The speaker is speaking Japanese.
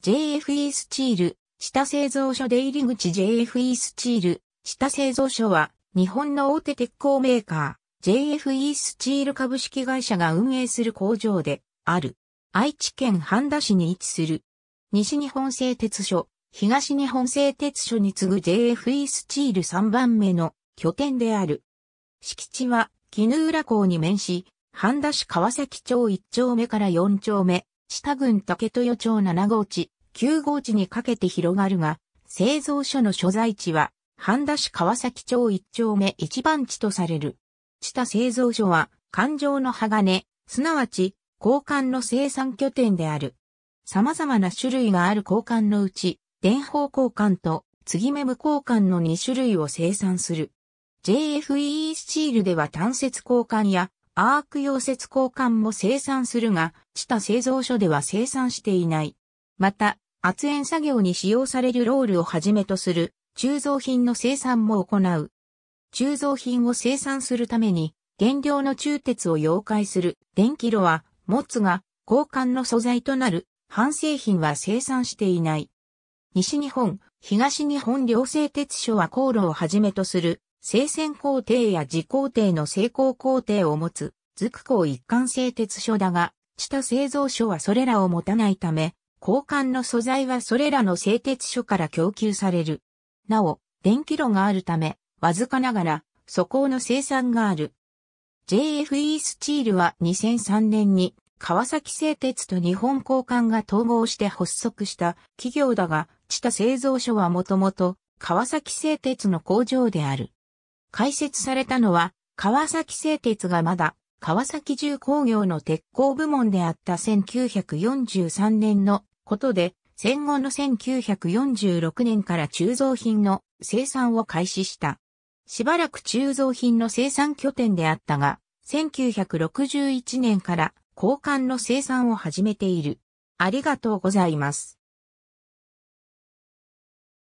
JFE スチール、下製造所出入り口 JFE スチール、下製造所は、日本の大手鉄鋼メーカー、JFE スチール株式会社が運営する工場で、ある。愛知県半田市に位置する。西日本製鉄所、東日本製鉄所に次ぐ JFE スチール3番目の拠点である。敷地は、絹浦港に面し、半田市川崎町1丁目から4丁目、下郡竹豊町7号地、9号地にかけて広がるが、製造所の所在地は、半田市川崎町1丁目1番地とされる。地多製造所は、環状の鋼、すなわち、交換の生産拠点である。様々な種類がある交換のうち、電報交換と、継ぎ目無交換の2種類を生産する。JFE スチールでは単節交換やアーク溶接交換も生産するが、地多製造所では生産していない。また、圧縁作業に使用されるロールをはじめとする鋳造品の生産も行う。鋳造品を生産するために、原料の鋳鉄を溶解する電気炉は、持つが交換の素材となる半製品は生産していない。西日本、東日本両製鉄所は航路をはじめとする生鮮工程や自工程の成功工程を持つ、図工一貫製鉄所だが、知多製造所はそれらを持たないため、交換の素材はそれらの製鉄所から供給される。なお、電気炉があるため、わずかながら、素鋼の生産がある。JFE スチールは2003年に川崎製鉄と日本交換が統合して発足した企業だが、地下製造所はもともと川崎製鉄の工場である。開設されたのは川崎製鉄がまだ川崎重工業の鉄鋼部門であった1943年のことで、戦後の1946年から鋳造品の生産を開始した。しばらく鋳造品の生産拠点であったが、1961年から交換の生産を始めている。ありがとうございます。